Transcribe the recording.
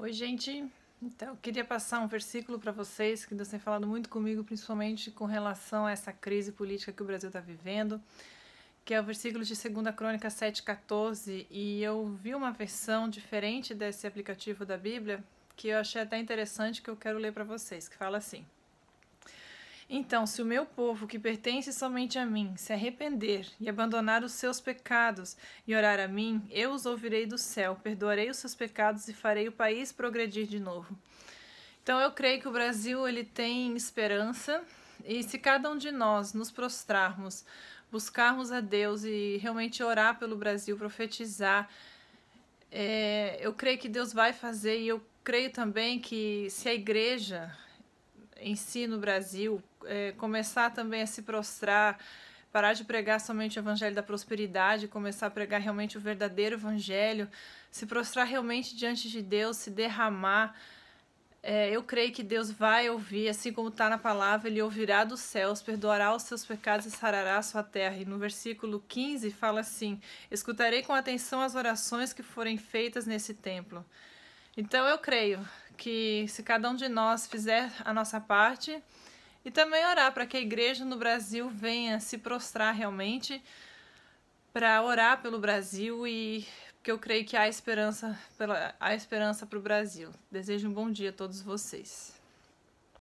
Oi, gente. Então, eu queria passar um versículo para vocês que Deus tem falado muito comigo, principalmente com relação a essa crise política que o Brasil está vivendo, que é o versículo de 2 Crônica 7,14. E eu vi uma versão diferente desse aplicativo da Bíblia que eu achei até interessante que eu quero ler para vocês, que fala assim. Então, se o meu povo, que pertence somente a mim, se arrepender e abandonar os seus pecados e orar a mim, eu os ouvirei do céu, perdoarei os seus pecados e farei o país progredir de novo. Então, eu creio que o Brasil ele tem esperança e se cada um de nós nos prostrarmos, buscarmos a Deus e realmente orar pelo Brasil, profetizar, é, eu creio que Deus vai fazer e eu creio também que se a igreja em si no Brasil, é, começar também a se prostrar, parar de pregar somente o evangelho da prosperidade, começar a pregar realmente o verdadeiro evangelho, se prostrar realmente diante de Deus, se derramar. É, eu creio que Deus vai ouvir, assim como está na palavra, ele ouvirá dos céus, perdoará os seus pecados e sarará a sua terra. E no versículo 15 fala assim: Escutarei com atenção as orações que forem feitas nesse templo. Então eu creio que se cada um de nós fizer a nossa parte e também orar para que a igreja no Brasil venha se prostrar realmente para orar pelo Brasil e porque eu creio que há esperança pela há esperança para o Brasil. Desejo um bom dia a todos vocês.